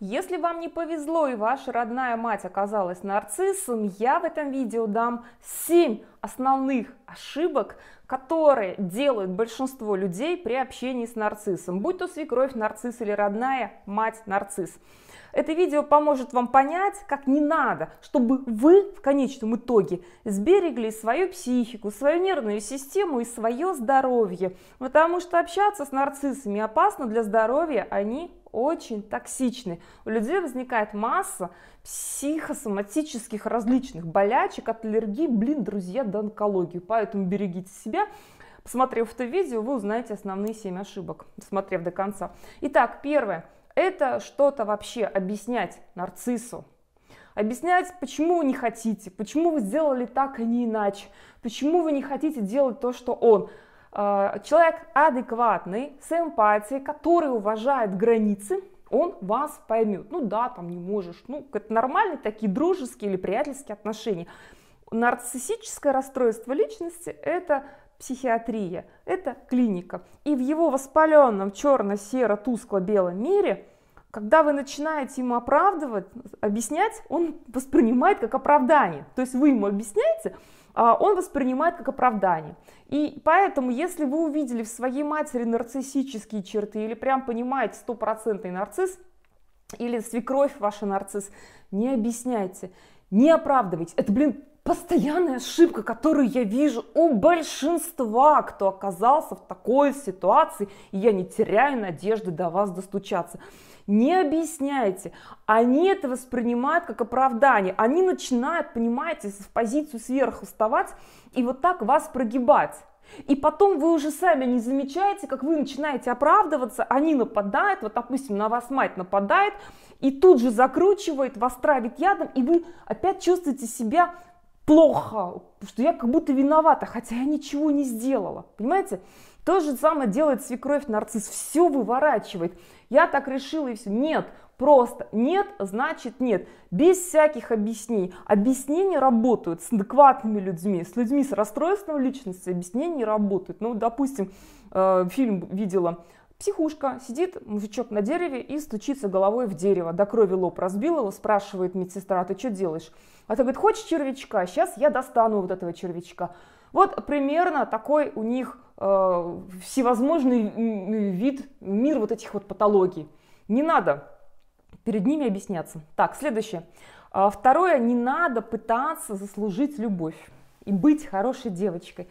Если вам не повезло и ваша родная мать оказалась нарциссом, я в этом видео дам 7 основных ошибок, которые делают большинство людей при общении с нарциссом, будь то свекровь нарцисс или родная мать нарцисс. Это видео поможет вам понять, как не надо, чтобы вы в конечном итоге сберегли свою психику, свою нервную систему и свое здоровье. Потому что общаться с нарциссами опасно для здоровья, они очень токсичны. У людей возникает масса психосоматических различных болячек от аллергии, блин, друзья, до онкологии. Поэтому берегите себя. Посмотрев это видео, вы узнаете основные 7 ошибок, смотрев до конца. Итак, первое это что-то вообще объяснять нарциссу. Объяснять, почему вы не хотите, почему вы сделали так, а не иначе, почему вы не хотите делать то, что он. А, человек адекватный, с эмпатией, который уважает границы, он вас поймет. Ну да, там не можешь, ну это нормальные такие дружеские или приятельские отношения. Нарциссическое расстройство личности – это психиатрия, это клиника. И в его воспаленном черно-серо-тускло-белом мире, когда вы начинаете ему оправдывать, объяснять, он воспринимает как оправдание. То есть вы ему объясняете, а он воспринимает как оправдание. И поэтому, если вы увидели в своей матери нарциссические черты или прям понимаете стопроцентный нарцисс, или свекровь ваша нарцисс, не объясняйте, не оправдывайте. Это, блин, постоянная ошибка, которую я вижу у большинства, кто оказался в такой ситуации, и я не теряю надежды до вас достучаться. Не объясняйте. Они это воспринимают как оправдание. Они начинают, понимаете, в позицию сверху вставать и вот так вас прогибать. И потом вы уже сами не замечаете, как вы начинаете оправдываться, они нападают, вот, допустим, на вас мать нападает, и тут же закручивает, вас травит ядом, и вы опять чувствуете себя плохо, что я как будто виновата, хотя я ничего не сделала. Понимаете? То же самое делает свекровь нарцисс, все выворачивает. Я так решила и все. Нет, просто нет, значит нет. Без всяких объяснений. Объяснения работают с адекватными людьми, с людьми с расстройством личности. Объяснения работают. Ну, допустим, э, фильм видела Психушка. Сидит мужичок на дереве и стучится головой в дерево. До крови лоб разбил его, спрашивает медсестра, а ты что делаешь? А ты говорит, хочешь червячка? Сейчас я достану вот этого червячка. Вот примерно такой у них э, всевозможный вид, мир вот этих вот патологий. Не надо перед ними объясняться. Так, следующее. А, второе, не надо пытаться заслужить любовь и быть хорошей девочкой.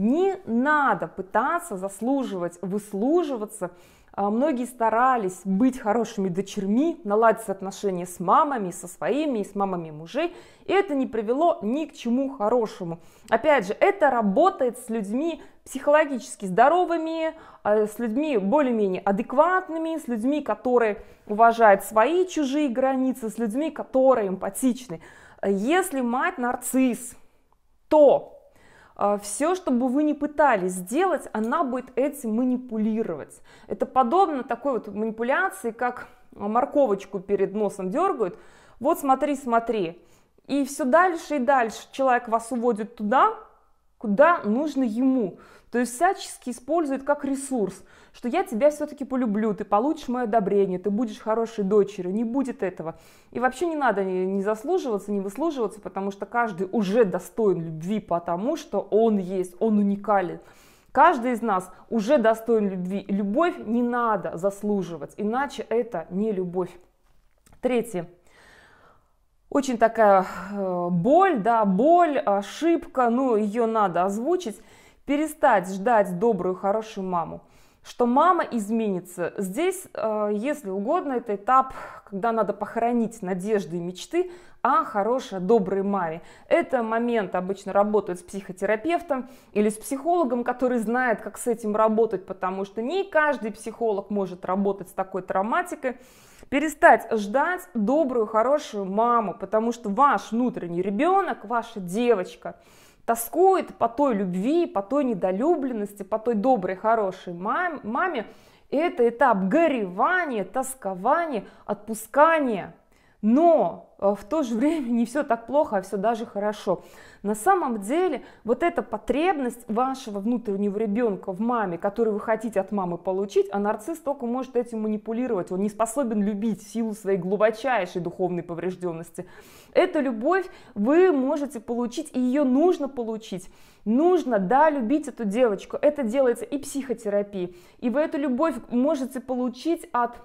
Не надо пытаться заслуживать, выслуживаться. А, многие старались быть хорошими дочерьми, наладить отношения с мамами, со своими и с мамами мужей. И это не привело ни к чему хорошему. Опять же, это работает с людьми психологически здоровыми, а, с людьми более-менее адекватными, с людьми, которые уважают свои чужие границы, с людьми, которые эмпатичны. Если мать нарцисс, то а, все, что бы вы ни пытались сделать, она будет этим манипулировать. Это подобно такой вот манипуляции, как морковочку перед носом дергают. Вот смотри, смотри. И все дальше и дальше человек вас уводит туда, куда нужно ему. То есть всячески использует как ресурс, что я тебя все-таки полюблю, ты получишь мое одобрение, ты будешь хорошей дочерью, не будет этого. И вообще не надо не заслуживаться, не выслуживаться, потому что каждый уже достоин любви, потому что он есть, он уникален. Каждый из нас уже достоин любви. Любовь не надо заслуживать, иначе это не любовь. Третье. Очень такая э, боль, да, боль, ошибка, ну, ее надо озвучить. Перестать ждать добрую, хорошую маму что мама изменится. Здесь, э, если угодно, это этап, когда надо похоронить надежды и мечты о хорошей, доброй маме. Это момент обычно работают с психотерапевтом или с психологом, который знает, как с этим работать, потому что не каждый психолог может работать с такой травматикой. Перестать ждать добрую, хорошую маму, потому что ваш внутренний ребенок, ваша девочка – тоскует по той любви, по той недолюбленности, по той доброй, хорошей маме. Это этап горевания, тоскования, отпускания – но э, в то же время не все так плохо, а все даже хорошо. На самом деле вот эта потребность вашего внутреннего ребенка в маме, которую вы хотите от мамы получить, а нарцисс только может этим манипулировать. Он не способен любить в силу своей глубочайшей духовной поврежденности. Эту любовь вы можете получить, и ее нужно получить. Нужно, да, любить эту девочку. Это делается и психотерапией. И вы эту любовь можете получить от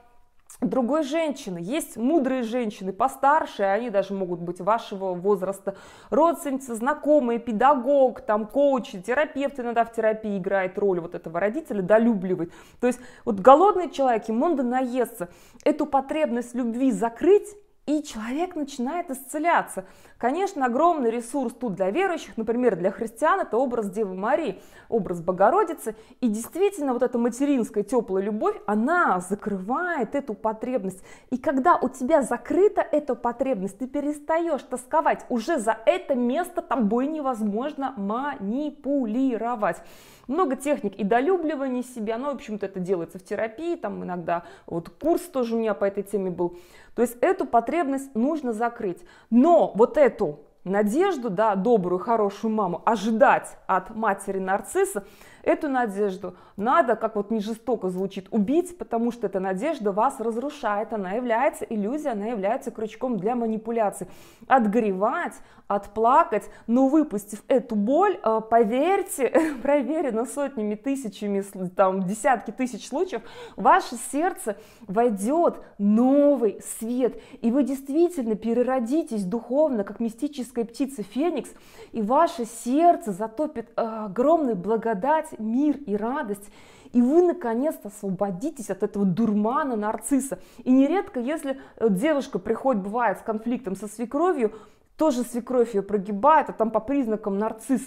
другой женщины. Есть мудрые женщины постарше, они даже могут быть вашего возраста. Родственницы, знакомые, педагог, там, коуч, терапевт иногда в терапии играет роль вот этого родителя, долюбливает. То есть вот голодный человек, ему надо наесться. Эту потребность любви закрыть и человек начинает исцеляться. Конечно, огромный ресурс тут для верующих, например, для христиан это образ Девы Марии, образ Богородицы, и действительно вот эта материнская теплая любовь, она закрывает эту потребность. И когда у тебя закрыта эта потребность, ты перестаешь тосковать, уже за это место тобой невозможно манипулировать. Много техник и долюбливания себя, ну, в общем-то, это делается в терапии, там иногда вот курс тоже у меня по этой теме был. То есть эту потребность нужно закрыть. Но вот эту надежду, да, добрую, хорошую маму ожидать от матери нарцисса, Эту надежду надо, как вот не жестоко звучит, убить, потому что эта надежда вас разрушает, она является иллюзией, она является крючком для манипуляции. Отгревать, отплакать, но выпустив эту боль, э, поверьте, проверено сотнями, тысячами, там, десятки тысяч случаев, ваше сердце войдет новый свет, и вы действительно переродитесь духовно, как мистическая птица Феникс, и ваше сердце затопит э, огромной благодать мир и радость, и вы наконец-то освободитесь от этого дурмана нарцисса. И нередко, если э, девушка приходит, бывает, с конфликтом со свекровью, тоже свекровь ее прогибает, а там по признакам нарцисс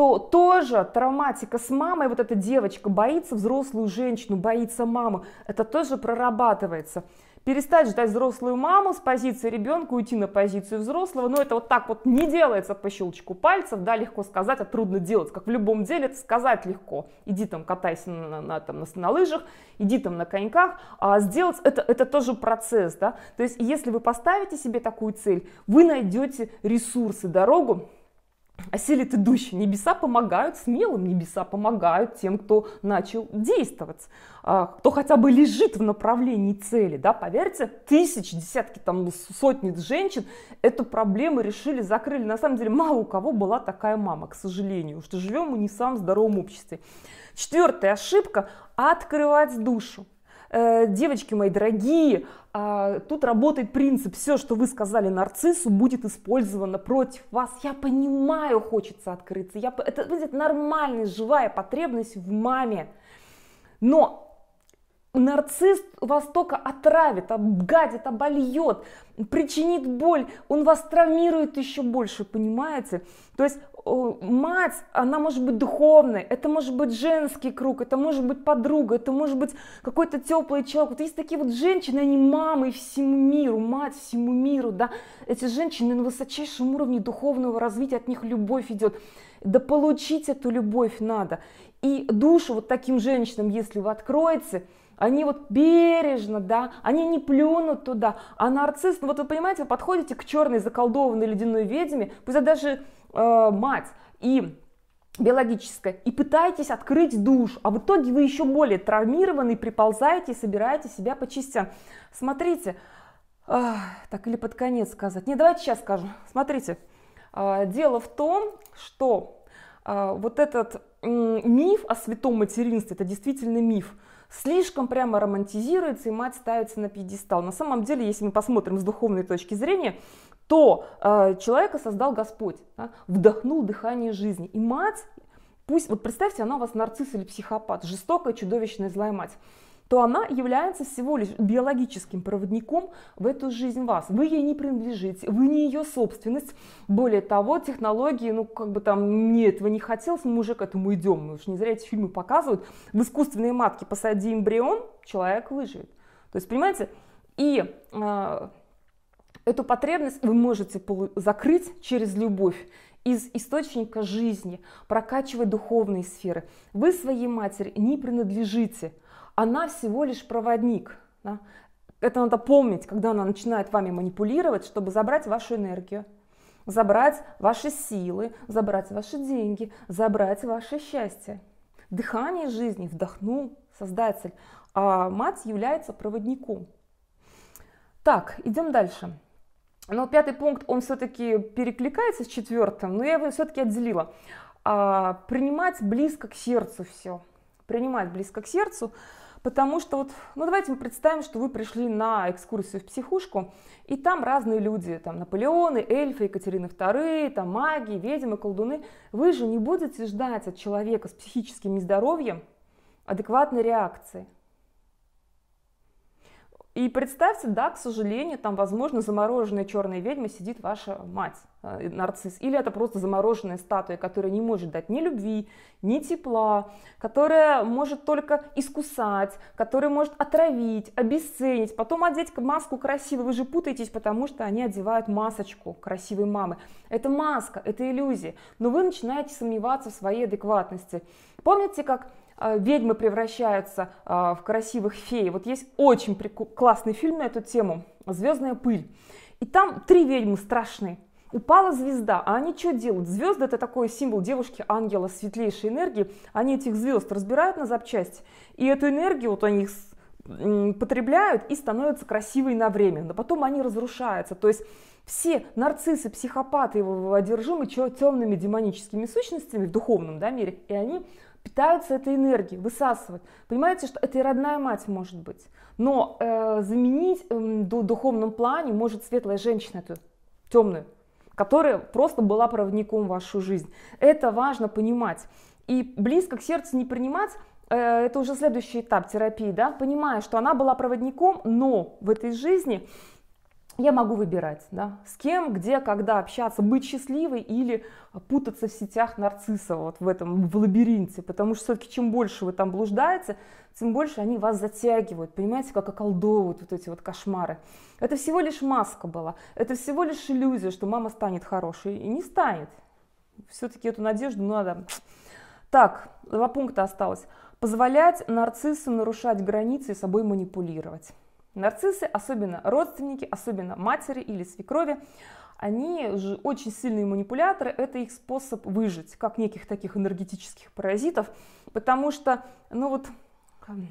то тоже травматика с мамой, вот эта девочка боится взрослую женщину, боится маму, это тоже прорабатывается. Перестать ждать взрослую маму с позиции ребенка, уйти на позицию взрослого, но ну, это вот так вот не делается по щелчку пальцев, да, легко сказать, а трудно делать, как в любом деле, это сказать легко. Иди там катайся на, на, на, там, на, на лыжах, иди там на коньках, а сделать это, это тоже процесс, да, то есть если вы поставите себе такую цель, вы найдете ресурсы, дорогу, оселит а идущий. Небеса помогают смелым, небеса помогают тем, кто начал действовать, а, кто хотя бы лежит в направлении цели. Да? Поверьте, тысячи, десятки, там, сотни женщин эту проблему решили, закрыли. На самом деле мало у кого была такая мама, к сожалению, что живем мы не в самом здоровом обществе. Четвертая ошибка – открывать душу. Э, девочки мои дорогие, а, тут работает принцип, все, что вы сказали нарциссу, будет использовано против вас. Я понимаю, хочется открыться, я, это будет нормальная, живая потребность в маме. Но нарцисс вас только отравит, обгадит, обольет, причинит боль, он вас травмирует еще больше, понимаете? То есть мать, она может быть духовной, это может быть женский круг, это может быть подруга, это может быть какой-то теплый человек. Вот есть такие вот женщины, они мамы всему миру, мать всему миру, да. Эти женщины на высочайшем уровне духовного развития, от них любовь идет. Да получить эту любовь надо. И душу вот таким женщинам, если вы откроете, они вот бережно, да, они не плюнут туда. А нарцисс, ну вот вы понимаете, вы подходите к черной заколдованной ледяной ведьме, пусть даже э, мать, и биологическая, и пытаетесь открыть душ, а в итоге вы еще более травмированный приползаете и собираете себя по частям. Смотрите, э, так или под конец сказать, не, давайте сейчас скажу, смотрите, э, дело в том, что э, вот этот миф о святом материнстве, это действительно миф, слишком прямо романтизируется и мать ставится на пьедестал. На самом деле, если мы посмотрим с духовной точки зрения, то э, человека создал Господь, да, вдохнул дыхание жизни. И мать, пусть, вот представьте, она у вас нарцисс или психопат, жестокая, чудовищная, злая мать то она является всего лишь биологическим проводником в эту жизнь вас. Вы ей не принадлежите, вы не ее собственность. Более того, технологии, ну как бы там, мне этого не хотелось, мы уже к этому идем, мы уж не зря эти фильмы показывают. В искусственные матки посади эмбрион, человек выживет. То есть, понимаете, и э, эту потребность вы можете закрыть через любовь из источника жизни, прокачивая духовные сферы. Вы своей матери не принадлежите – она всего лишь проводник. Да? Это надо помнить, когда она начинает вами манипулировать, чтобы забрать вашу энергию, забрать ваши силы, забрать ваши деньги, забрать ваше счастье. Дыхание жизни вдохнул Создатель, а мать является проводником. Так, идем дальше. Но пятый пункт, он все-таки перекликается с четвертым, но я его все-таки отделила. А, принимать близко к сердцу все. Принимать близко к сердцу. Потому что вот, ну давайте мы представим, что вы пришли на экскурсию в психушку, и там разные люди, там Наполеоны, эльфы, Екатерины II, там маги, ведьмы, колдуны. Вы же не будете ждать от человека с психическим нездоровьем адекватной реакции. И представьте, да, к сожалению, там, возможно, замороженная черная ведьма сидит ваша мать, э, нарцисс. Или это просто замороженная статуя, которая не может дать ни любви, ни тепла, которая может только искусать, которая может отравить, обесценить, потом одеть маску красивой. Вы же путаетесь, потому что они одевают масочку красивой мамы. Это маска, это иллюзия. Но вы начинаете сомневаться в своей адекватности. Помните, как Э, ведьмы превращаются э, в красивых фей. Вот есть очень классный фильм на эту тему «Звездная пыль». И там три ведьмы страшные. Упала звезда, а они что делают? Звезды это такой символ девушки, ангела, светлейшей энергии. Они этих звезд разбирают на запчасти, и эту энергию вот они их потребляют и становятся красивой на время, но потом они разрушаются. То есть все нарциссы, психопаты его одержимы темными демоническими сущностями в духовном да, мире, и они питаются этой энергией, высасывают. Понимаете, что это и родная мать может быть. Но э, заменить э, в духовном плане может светлая женщина эту темную, которая просто была проводником в вашу жизнь. Это важно понимать. И близко к сердцу не принимать, э, это уже следующий этап терапии, да, понимая, что она была проводником, но в этой жизни я могу выбирать, да, с кем, где, когда общаться, быть счастливой или путаться в сетях нарцисса вот в этом, в лабиринте, потому что все-таки чем больше вы там блуждаете, тем больше они вас затягивают, понимаете, как околдовывают вот эти вот кошмары. Это всего лишь маска была, это всего лишь иллюзия, что мама станет хорошей, и не станет. Все-таки эту надежду надо... Так, два пункта осталось. Позволять нарциссу нарушать границы и собой манипулировать. Нарциссы, особенно родственники, особенно матери или свекрови, они же очень сильные манипуляторы, это их способ выжить, как неких таких энергетических паразитов, потому что, ну вот, эм,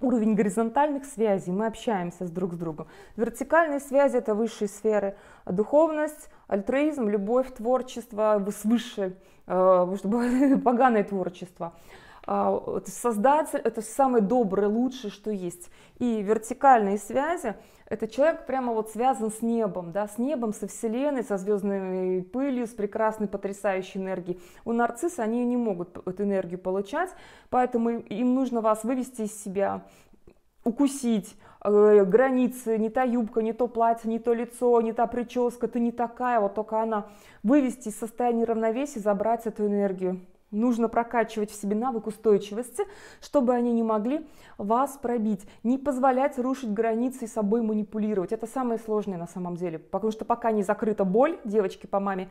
уровень горизонтальных связей, мы общаемся с друг с другом. Вертикальные связи – это высшие сферы, духовность, альтруизм, любовь, творчество, высшее, потому э, что поганое творчество – а, создатель – это самый добрый, лучший, что есть. И вертикальные связи – это человек прямо вот связан с небом, да, с небом, со Вселенной, со звездной пылью, с прекрасной, потрясающей энергией. У нарцисса они не могут эту энергию получать, поэтому им нужно вас вывести из себя, укусить, э, границы, не та юбка, не то платье, не то лицо, не та прическа, ты не такая, вот только она. Вывести из состояния равновесия, забрать эту энергию нужно прокачивать в себе навык устойчивости, чтобы они не могли вас пробить, не позволять рушить границы и собой манипулировать. Это самое сложное на самом деле, потому что пока не закрыта боль девочки по маме,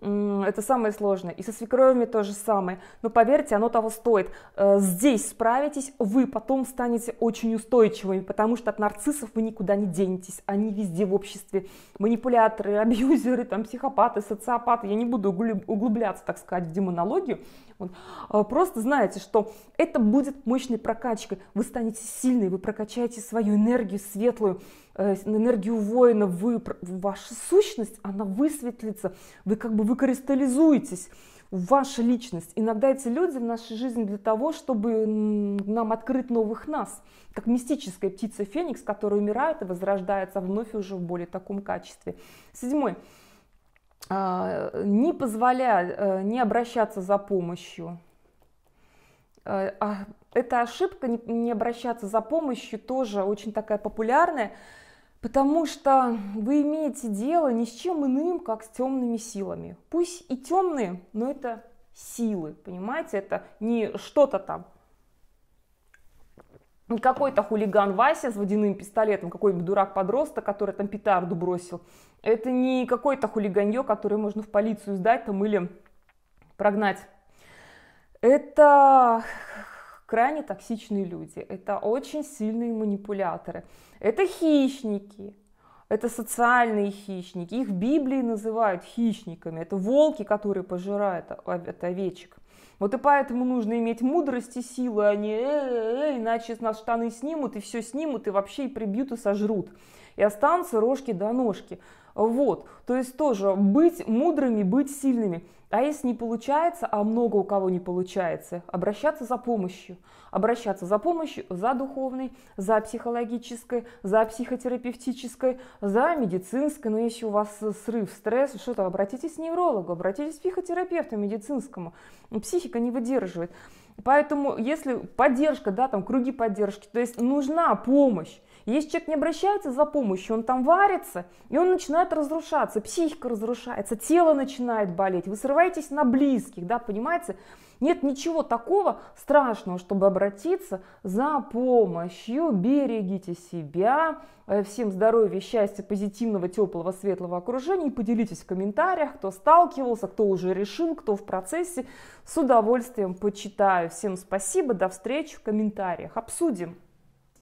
это самое сложное. И со свекровями то же самое. Но поверьте, оно того стоит. Э, здесь справитесь, вы потом станете очень устойчивыми, потому что от нарциссов вы никуда не денетесь. Они везде в обществе. Манипуляторы, абьюзеры, там, психопаты, социопаты. Я не буду углубляться, так сказать, в демонологию. Вот. Э, просто знаете, что это будет мощной прокачкой. Вы станете сильной, вы прокачаете свою энергию светлую. Э, энергию воина, вы, ваша сущность, она высветлится, вы как бы выкристаллизуетесь, ваша личность. Иногда эти люди в нашей жизни для того, чтобы нам открыть новых нас, как мистическая птица Феникс, которая умирает и возрождается вновь уже в более таком качестве. Седьмой. А, не позволяя, э, не обращаться за помощью Э, а эта ошибка не обращаться за помощью тоже очень такая популярная, потому что вы имеете дело ни с чем иным, как с темными силами. Пусть и темные, но это силы, понимаете, это не что-то там, не какой-то хулиган Вася с водяным пистолетом, какой-нибудь дурак подроста, который там петарду бросил. Это не какое-то хулиганье, которое можно в полицию сдать там или прогнать это крайне токсичные люди, это очень сильные манипуляторы, это хищники, это социальные хищники. Их в Библии называют хищниками. Это волки, которые пожирают от овечек. Вот и поэтому нужно иметь мудрость и силы, а не «Э, э -э иначе нас штаны снимут, и все снимут, и вообще и прибьют, и сожрут. И останутся рожки до ножки. Вот, то есть тоже быть мудрыми, быть сильными. А если не получается, а много у кого не получается, обращаться за помощью. Обращаться за помощью за духовной, за психологической, за психотерапевтической, за медицинской. Но ну, если у вас срыв, стресс, что-то, обратитесь к неврологу, обратитесь к психотерапевту медицинскому. Ну, психика не выдерживает. Поэтому если поддержка, да, там круги поддержки, то есть нужна помощь. Если человек не обращается за помощью, он там варится, и он начинает разрушаться, психика разрушается, тело начинает болеть, вы срываетесь на близких, да, понимаете? Нет ничего такого страшного, чтобы обратиться за помощью. Берегите себя, э, всем здоровья, счастья, позитивного, теплого, светлого окружения. И поделитесь в комментариях, кто сталкивался, кто уже решил, кто в процессе. С удовольствием почитаю. Всем спасибо, до встречи в комментариях. Обсудим.